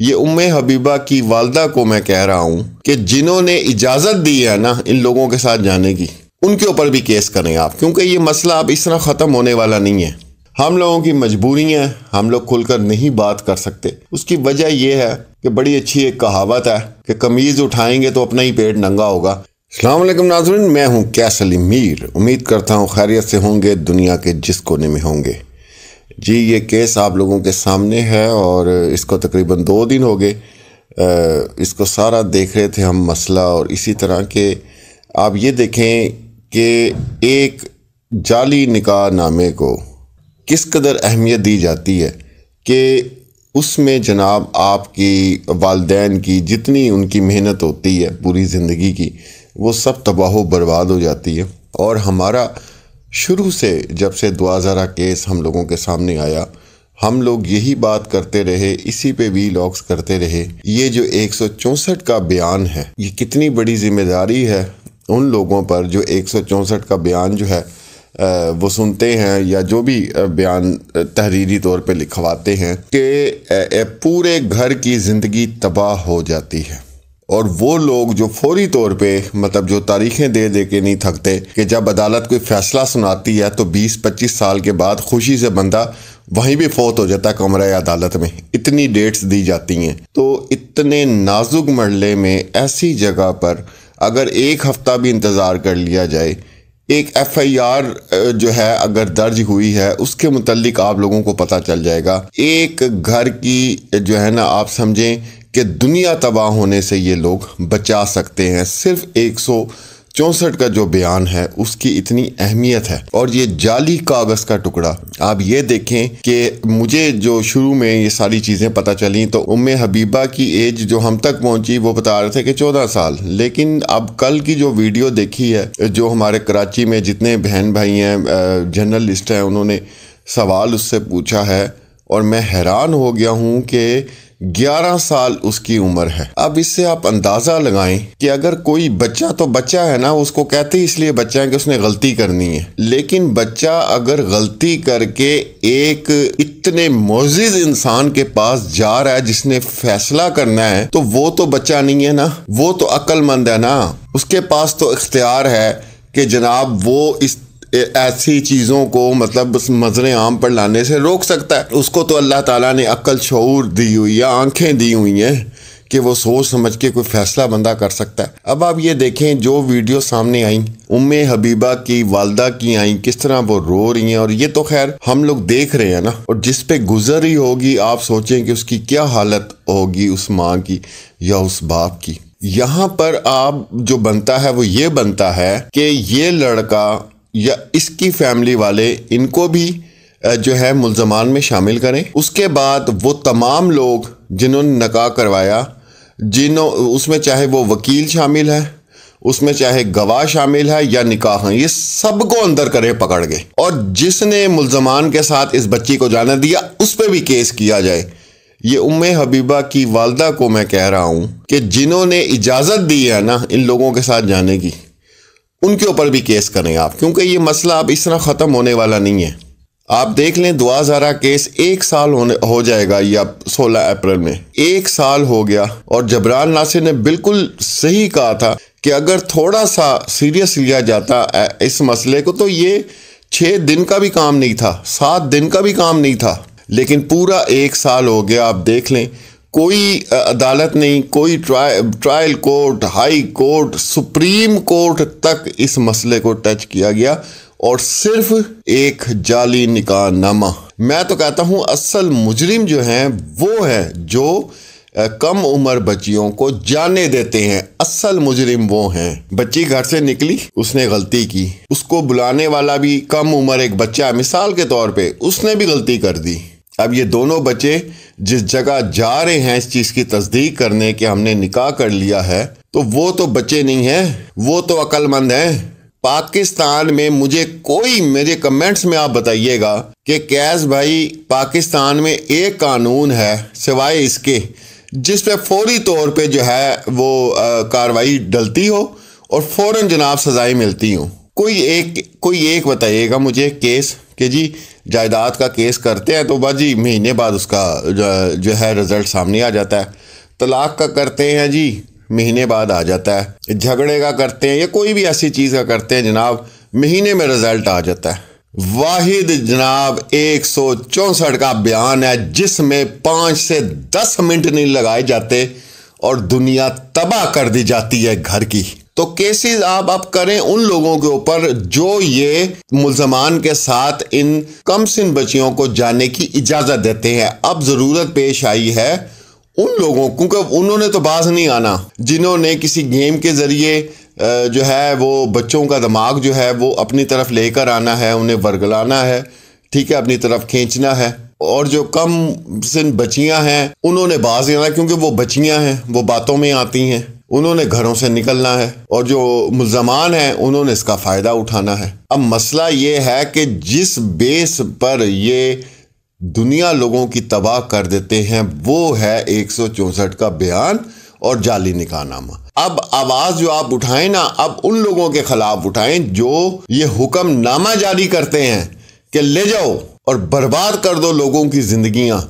ये उम हबीबा की वालदा को मैं कह रहा हूँ कि जिन्होंने इजाज़त दी है ना इन लोगों के साथ जाने की उनके ऊपर भी केस करें आप क्योंकि ये मसला अब इस तरह ख़त्म होने वाला नहीं है हम लोगों की मजबूरी है हम लोग खुलकर नहीं बात कर सकते उसकी वजह यह है कि बड़ी अच्छी एक कहावत है कि कमीज़ उठाएंगे तो अपना ही पेट नंगा होगा अल्लाम नाजरन मैं हूँ कैसली मीर उम्मीद करता हूँ खैरियत से होंगे दुनिया के जिस कोने में होंगे जी ये केस आप लोगों के सामने है और इसको तकरीबन दो दिन हो गए इसको सारा देख रहे थे हम मसला और इसी तरह के आप ये देखें कि एक जाली निकाह नामे को किस कदर अहमियत दी जाती है कि उसमें जनाब आपकी वालदेन की जितनी उनकी मेहनत होती है पूरी ज़िंदगी की वो सब तबाह बर्बाद हो जाती है और हमारा शुरू से जब से द्वाजारा केस हम लोगों के सामने आया हम लोग यही बात करते रहे इसी पे भी लॉक्स करते रहे ये जो एक का बयान है ये कितनी बड़ी जिम्मेदारी है उन लोगों पर जो एक का बयान जो है वो सुनते हैं या जो भी बयान तहरीरी तौर पे लिखवाते हैं कि पूरे घर की ज़िंदगी तबाह हो जाती है और वो लोग जो फौरी तौर पे मतलब जो तारीखें दे दे के नहीं थकते कि जब अदालत कोई फैसला सुनाती है तो 20-25 साल के बाद खुशी से बंदा वहीं भी फौत हो जाता है कमरा या अदालत में इतनी डेट्स दी जाती हैं तो इतने नाजुक मरले में ऐसी जगह पर अगर एक हफ्ता भी इंतज़ार कर लिया जाए एक एफ आई आर जो है अगर दर्ज हुई है उसके मुतलिक आप लोगों को पता चल जाएगा एक घर की जो है ना आप समझें कि दुनिया तबाह होने से ये लोग बचा सकते हैं सिर्फ एक सौ चौंसठ का जो बयान है उसकी इतनी अहमियत है और ये जाली कागज का टुकड़ा आप ये देखें कि मुझे जो शुरू में ये सारी चीज़ें पता चली तो उम्मे हबीबा की एज जो हम तक पहुंची वो बता रहे थे कि चौदह साल लेकिन अब कल की जो वीडियो देखी है जो हमारे कराची में जितने बहन भाई हैं जर्नलिस्ट हैं उन्होंने सवाल उससे पूछा है और मैं हैरान हो गया हूँ कि 11 साल उसकी उम्र है अब इससे आप अंदाज़ा लगाएं कि अगर कोई बच्चा तो बच्चा है ना उसको कहते इसलिए बच्चा है कि उसने गलती करनी है लेकिन बच्चा अगर गलती करके एक इतने मोजिज इंसान के पास जा रहा है जिसने फैसला करना है तो वो तो बच्चा नहीं है ना वो तो अक्लमंद है ना उसके पास तो इख्तियार है कि जनाब वो इस ऐसी चीज़ों को मतलब मजर आम पर लाने से रोक सकता है उसको तो अल्लाह ताला ने अक्ल शूर दी हुई है आंखें दी हुई हैं कि वो सोच समझ के कोई फ़ैसला बंदा कर सकता है अब आप ये देखें जो वीडियो सामने आई उम्मे हबीबा की वालदा की आई किस तरह वो रो रही हैं और ये तो खैर हम लोग देख रहे हैं ना और जिस पे गुजर ही होगी आप सोचें कि उसकी क्या हालत होगी उस माँ की या उस बाप की यहाँ पर आप जो बनता है वो ये बनता है कि ये लड़का या इसकी फैमिली वाले इनको भी जो है मुलजमान में शामिल करें उसके बाद वो तमाम लोग जिन्होंने नका करवाया जिन्हों उसमें चाहे वो वकील शामिल है उसमें चाहे गवाह शामिल है या निकाह है ये सबको अंदर करें पकड़ के और जिसने मुलजमान के साथ इस बच्ची को जाना दिया उस पर भी केस किया जाए ये उम हबीबा की वालदा को मैं कह रहा हूँ कि जिन्होंने इजाज़त दी है ना इन लोगों के साथ जाने की उनके ऊपर भी केस करें आप क्योंकि ये मसला अब इस तरह ख़त्म होने वाला नहीं है आप देख लें दुआ ज़ारा केस एक साल होने हो जाएगा या सोलह अप्रैल में एक साल हो गया और जबरान नासिर ने बिल्कुल सही कहा था कि अगर थोड़ा सा सीरियस लिया जाता इस मसले को तो ये छः दिन का भी काम नहीं था सात दिन का भी काम नहीं था लेकिन पूरा एक साल हो गया आप देख लें कोई अदालत नहीं कोई ट्रा, trial court high court supreme court तक इस मसले को टच किया गया और सिर्फ एक जाली निकाह नामा मैं तो कहता हूं असल मुजरिम जो हैं वो है जो कम उम्र बच्चियों को जाने देते हैं असल मुजरिम वो हैं बच्ची घर से निकली उसने गलती की उसको बुलाने वाला भी कम उम्र एक बच्चा मिसाल के तौर पे उसने भी गलती कर दी अब ये दोनों बच्चे जिस जगह जा रहे हैं इस चीज़ की तस्दीक करने के हमने निकाह कर लिया है तो वो तो बच्चे नहीं हैं वो तो अक्लमंद हैं पाकिस्तान में मुझे कोई मेरे कमेंट्स में आप बताइएगा कि कैस भाई पाकिस्तान में एक कानून है सिवाय इसके जिस पे फौरी तौर पे जो है वो कार्रवाई डलती हो और फौरन जनाब सजाएं मिलती हो कोई एक कोई एक बताइएगा मुझे केस कि जी जायदाद का केस करते हैं तो बाजी महीने बाद उसका जो है रिज़ल्ट सामने आ जाता है तलाक का करते हैं जी महीने बाद आ जाता है झगड़े का करते हैं या कोई भी ऐसी चीज़ का करते हैं जनाब महीने में रिज़ल्ट आ जाता है वाहिद जनाब एक सौ चौंसठ का बयान है जिसमें पाँच से दस मिनट नहीं लगाए जाते और दुनिया तबाह कर दी जाती है घर की तो केसेस आप आप करें उन लोगों के ऊपर जो ये मुलजमान के साथ इन कम सिन बच्चियों को जाने की इजाज़त देते हैं अब ज़रूरत पेश आई है उन लोगों को क्योंकि उन्होंने तो बाज नहीं आना जिन्होंने किसी गेम के ज़रिए जो है वो बच्चों का दिमाग जो है वो अपनी तरफ लेकर आना है उन्हें वर्गलाना है ठीक है अपनी तरफ खींचना है और जो कम सिन बच्चियां हैं उन्होंने बाज आना क्योंकि वो बच्चियां हैं वो बातों में आती हैं उन्होंने घरों से निकलना है और जो मुलजमान हैं उन्होंने इसका फ़ायदा उठाना है अब मसला ये है कि जिस बेस पर ये दुनिया लोगों की तबाह कर देते हैं वो है एक का बयान और जाली निकाहनामा अब आवाज जो आप उठाएं ना अब उन लोगों के खिलाफ उठाएं जो ये हुक्म नामा जारी करते हैं कि ले जाओ और बर्बाद कर दो लोगों की जिंदगियां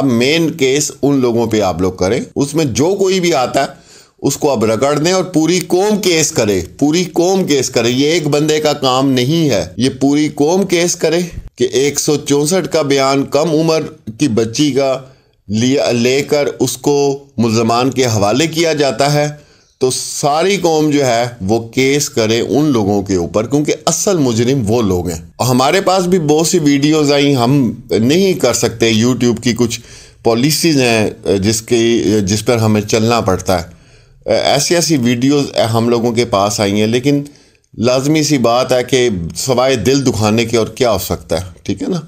अब मेन केस उन लोगों पे आप लोग करें उसमें जो कोई भी आता है उसको अब रगड़ दें और पूरी कौम केस करे पूरी कौम केस करे ये एक बंदे का काम नहीं है ये पूरी कौम केस करे कि एक का बयान कम उम्र की बच्ची का लिया लेकर उसको मुलजमान के हवाले किया जाता है तो सारी कौम जो है वो केस करे उन लोगों के ऊपर क्योंकि असल मुजरिम वो लोग हैं और हमारे पास भी बहुत सी वीडियोज़ आई हम नहीं कर सकते यूट्यूब की कुछ पॉलिसीज़ हैं जिसकी जिस पर हमें चलना पड़ता है ऐसी ऐसी वीडियोस हम लोगों के पास आई हैं लेकिन लाजमी सी बात है कि सवाए दिल दुखाने के और क्या हो सकता है ठीक है ना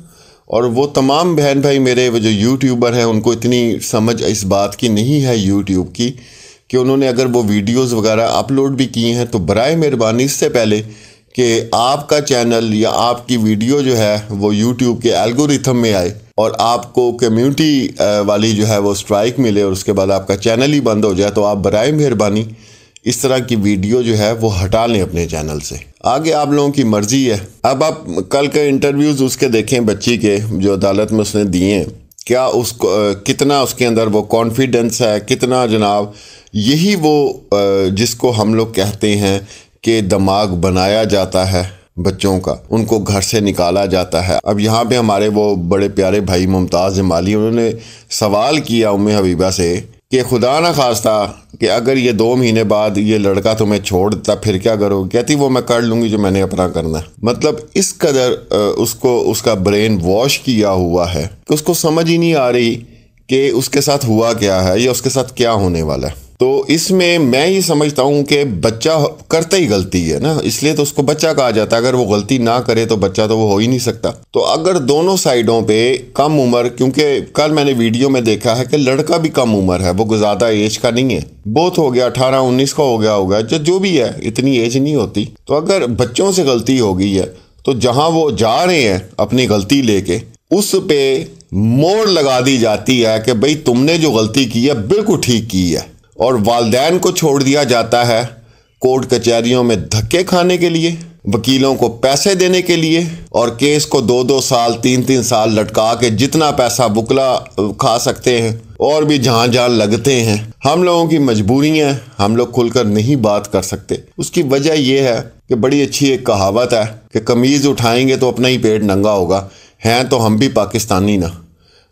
और वो तमाम बहन भाई मेरे जो यूट्यूबर हैं उनको इतनी समझ इस बात की नहीं है यूट्यूब की कि उन्होंने अगर वो वीडियोस वगैरह अपलोड भी किए हैं तो बरए मेहरबानी इससे पहले कि आपका चैनल या आपकी वीडियो जो है वो यूट्यूब के एल्गोरिथम में आए और आपको कम्युनिटी वाली जो है वो स्ट्राइक मिले और उसके बाद आपका चैनल ही बंद हो जाए तो आप बरए मेहरबानी इस तरह की वीडियो जो है वो हटा लें अपने चैनल से आगे आप लोगों की मर्ज़ी है अब आप कल के इंटरव्यूज़ उसके देखें बच्ची के जो अदालत में उसने दिए क्या उसको कितना उसके अंदर वो कॉन्फिडेंस है कितना जनाब यही वो जिसको हम लोग कहते हैं के दिमाग बनाया जाता है बच्चों का उनको घर से निकाला जाता है अब यहाँ पे हमारे वो बड़े प्यारे भाई मुमताज़ माली उन्होंने सवाल किया उम हबीबा से कि खुदा ना खास्ता कि अगर ये दो महीने बाद ये लड़का तुम्हें छोड़ देता फिर क्या करो कहती वो मैं कर लूँगी जो मैंने अपना करना है मतलब इस कदर उसको उसका ब्रेन वॉश किया हुआ है कि उसको समझ ही नहीं आ रही कि उसके साथ हुआ क्या है या उसके साथ क्या होने वाला है तो इसमें मैं ये समझता हूँ कि बच्चा करता ही गलती है ना इसलिए तो उसको बच्चा कहा जाता है अगर वो गलती ना करे तो बच्चा तो वो हो ही नहीं सकता तो अगर दोनों साइडों पे कम उम्र क्योंकि कल मैंने वीडियो में देखा है कि लड़का भी कम उम्र है वो ज़्यादा एज का नहीं है बहुत हो गया अठारह उन्नीस का हो गया होगा जो जो भी है इतनी एज नहीं होती तो अगर बच्चों से गलती हो गई है तो जहाँ वो जा रहे हैं अपनी गलती लेके उस पे मोड़ लगा दी जाती है कि भाई तुमने जो गलती की है बिल्कुल ठीक की है और वालदेन को छोड़ दिया जाता है कोर्ट कचहरियों में धक्के खाने के लिए वकीलों को पैसे देने के लिए और केस को दो दो साल तीन तीन साल लटका के जितना पैसा बुकला खा सकते हैं और भी जहाँ जहाँ लगते हैं हम लोगों की मजबूरी है हम लोग खुलकर नहीं बात कर सकते उसकी वजह यह है कि बड़ी अच्छी एक कहावत है कि कमीज़ उठाएंगे तो अपना ही पेट नंगा होगा हैं तो हम भी पाकिस्तानी ना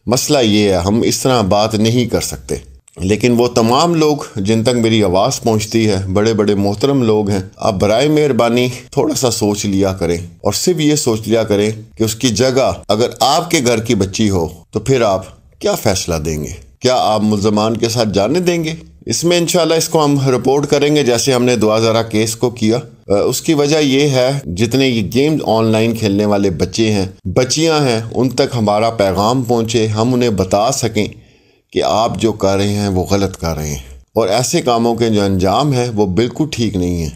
मसला ये है हम इस तरह बात नहीं कर सकते लेकिन वो तमाम लोग जिन तक मेरी आवाज़ पहुंचती है बड़े बड़े मोहतरम लोग हैं आप बर मेहरबानी थोड़ा सा सोच लिया करें और सिर्फ ये सोच लिया करें कि उसकी जगह अगर आपके घर की बच्ची हो तो फिर आप क्या फैसला देंगे क्या आप मुलजमान के साथ जाने देंगे इसमें इनशाला इसको हम रिपोर्ट करेंगे जैसे हमने दुआजारा केस को किया उसकी वजह यह है जितने ये गेम ऑनलाइन खेलने वाले बच्चे हैं बच्चियां हैं उन तक हमारा पैगाम पहुंचे हम उन्हें बता सकें कि आप जो कर रहे हैं वो गलत कर रहे हैं और ऐसे कामों के जो अंजाम है वो बिल्कुल ठीक नहीं है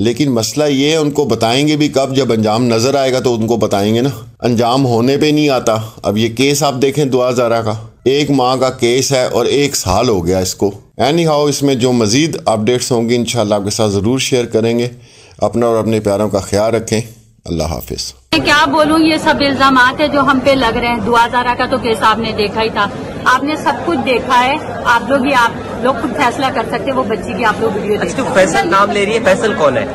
लेकिन मसला ये है उनको बताएंगे भी कब जब अंजाम नज़र आएगा तो उनको बताएंगे ना अंजाम होने पे नहीं आता अब ये केस आप देखें दुआ जारा का एक माह का केस है और एक साल हो गया इसको एनी हाउ इसमें जो मज़ीद अपडेट्स होंगी इन आपके साथ ज़रूर शेयर करेंगे अपना और अपने प्यारों का ख्याल रखें अल्लाह हाफिज क्या बोलूँ ये सब इल्जाम है जो हम पे लग रहे हैं दुआ जारा का तो केस आपने देखा ही था आपने सब कुछ देखा है आप लोग ही आप लोग खुद फैसला कर सकते हैं वो बच्ची की आप लोग वीडियो अच्छा फैसल नाम ले रही है फैसल कौन है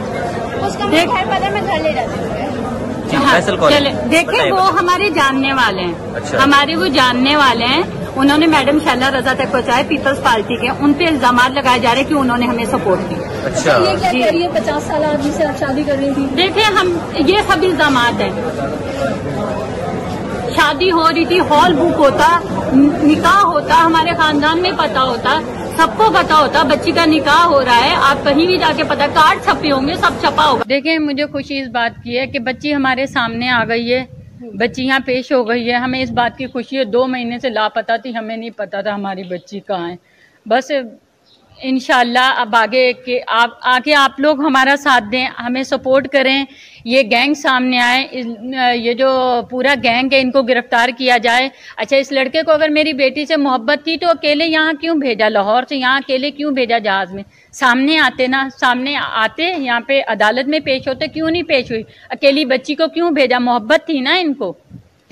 घर ले जाती देखे वो हमारे जानने वाले हैं अच्छा। हमारे वो जानने वाले हैं उन्होंने मैडम शैला रजा तक पहुंचाए पीपल्स पार्टी के उन पे इल्जाम लगाए जा रहे हैं कि उन्होंने हमें सपोर्ट किया अच्छा ये क्या रही है पचास साल आदमी से आप शादी कर रही थी देखिए हम ये सब इल्जाम है शादी हो रही थी हॉल बुक होता निकाह होता हमारे खानदान में पता होता सबको पता होता बच्ची का निकाह हो रहा है आप कहीं भी जाके पता कार्ड छपे होंगे सब छपा होगा देखिए मुझे खुशी इस बात की है कि बच्ची हमारे सामने आ गई है बच्ची यहाँ पेश हो गई है हमें इस बात की खुशी है दो महीने से लापता थी हमें नहीं पता था हमारी बच्ची कहाँ है बस इन अब आगे के आप आगे आप लोग हमारा साथ दें हमें सपोर्ट करें ये गैंग सामने आए ये जो पूरा गैंग है इनको गिरफ्तार किया जाए अच्छा इस लड़के को अगर मेरी बेटी से मोहब्बत थी तो अकेले यहाँ क्यों भेजा लाहौर से यहाँ अकेले क्यों भेजा जहाज़ में सामने आते ना सामने आते यहाँ पे अदालत में पेश होते क्यों नहीं पेश हुई अकेली बच्ची को क्यों भेजा मोहब्बत थी ना इनको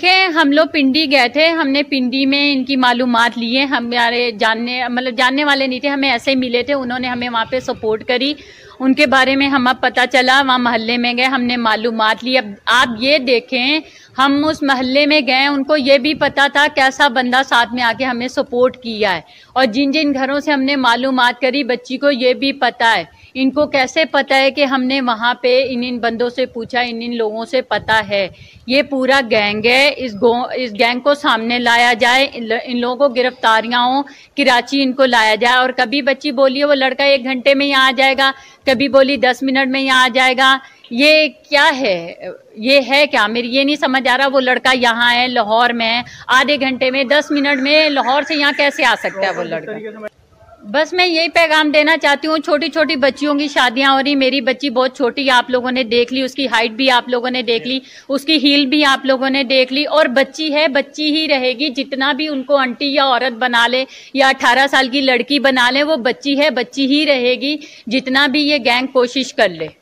के हम लोग पिंडी गए थे हमने पिंडी में इनकी मालूम लिए हमारे जानने मतलब जानने वाले नहीं थे हमें ऐसे ही मिले थे उन्होंने हमें वहाँ पे सपोर्ट करी उनके बारे में हम अब पता चला वहाँ महल्ले में गए हमने मालूम ली अब आप ये देखें हम उस महल्ले में गए उनको ये भी पता था कैसा बंदा साथ में आके हमें सपोर्ट किया है और जिन जिन घरों से हमने मालूम करी बच्ची को ये भी पता है इनको कैसे पता है कि हमने वहाँ पे इन इन बंदों से पूछा इन इन लोगों से पता है ये पूरा गैंग है इस गो इस गैंग को सामने लाया जाए इन लोगों को गिरफ्तारियाँ हों कराची इनको लाया जाए और कभी बच्ची बोली वो लड़का एक घंटे में यहाँ आ जाएगा कभी बोली दस मिनट में यहाँ आ जाएगा ये क्या है ये है क्या मेरी ये नहीं समझ आ रहा वो लड़का यहाँ है लाहौर में आधे घंटे में दस मिनट में लाहौर से यहाँ कैसे आ सकता है वो लड़का बस मैं यही पैगाम देना चाहती हूँ छोटी छोटी बच्चियों की शादियाँ हो रही मेरी बच्ची बहुत छोटी आप लोगों ने देख ली उसकी हाइट भी आप लोगों ने देख ली उसकी हील भी आप लोगों ने देख ली और बच्ची है बच्ची ही रहेगी जितना भी उनको आंटी या औरत बना ले या अठारह साल की लड़की बना ले वो बच्ची है बच्ची ही रहेगी जितना भी ये गैंग कोशिश कर ले